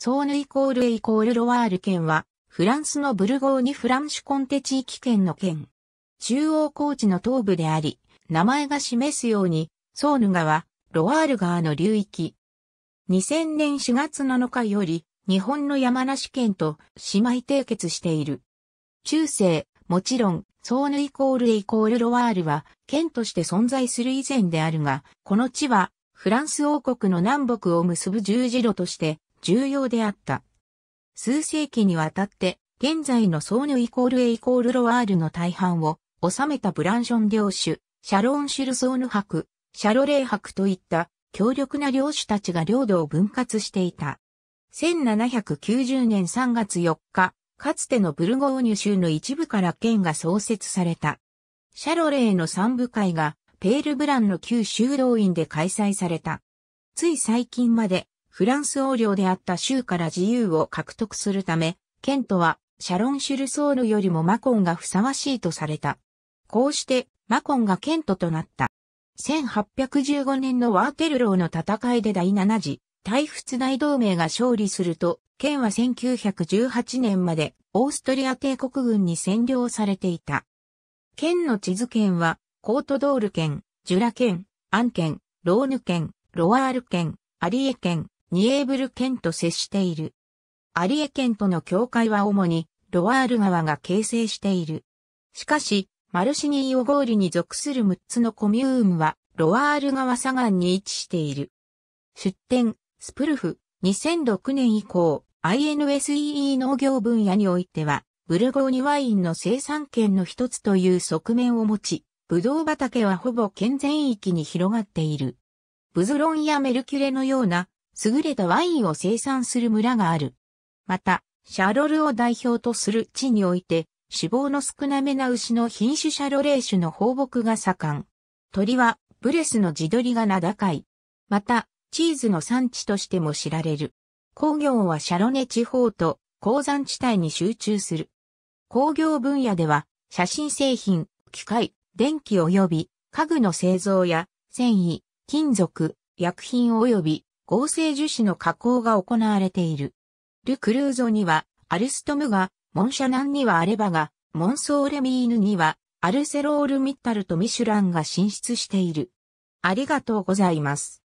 ソーヌイコールエイコールロワール県は、フランスのブルゴーニュ・フランシュコンテ地域県の県。中央高地の東部であり、名前が示すように、ソーヌ川、ロワール川の流域。2000年4月7日より、日本の山梨県と姉妹締結している。中世、もちろん、ソーヌイコールエイコールロワールは、県として存在する以前であるが、この地は、フランス王国の南北を結ぶ十字路として、重要であった。数世紀にわたって、現在のソーヌイコールエイコールロワールの大半を収めたブランション領主、シャローンシュルソーヌ博、シャロレー博といった強力な領主たちが領土を分割していた。1790年3月4日、かつてのブルゴーニュ州の一部から県が創設された。シャロレーの三部会がペールブランの旧修道院で開催された。つい最近までフランス王領であった州から自由を獲得するため、ケントはシャロン・シュルソールよりもマコンがふさわしいとされた。こうしてマコンがケントとなった。1815年のワーテルローの戦いで第7次、大仏大同盟が勝利すると、ケンは1918年までオーストリア帝国軍に占領されていた。ケンの地図圏は、コートドール圏、ジュラ圏、アン圏、ローヌ圏、ロワール圏、アリエ圏、ニエーブル県と接している。アリエ県との境界は主にロワール川が形成している。しかし、マルシニーオゴーリに属する6つのコミュームは、ロワール川左岸に位置している。出展、スプルフ、2006年以降、INSEE 農業分野においては、ブルゴーニワインの生産圏の一つという側面を持ち、ブドウ畑はほぼ県全域に広がっている。ブズロンやメルキュレのような優れたワインを生産する村がある。また、シャロルを代表とする地において、脂肪の少なめな牛の品種シャロレー種の放牧が盛ん。鳥は、ブレスの地鶏が名高い。また、チーズの産地としても知られる。工業はシャロネ地方と鉱山地帯に集中する。工業分野では、写真製品、機械、電気及び家具の製造や、繊維、金属、薬品及び合成樹脂の加工が行われている。ル・クルーゾには、アルストムが、モンシャナンにはアレバが、モンソーレミーヌには、アルセロール・ミッタルとミシュランが進出している。ありがとうございます。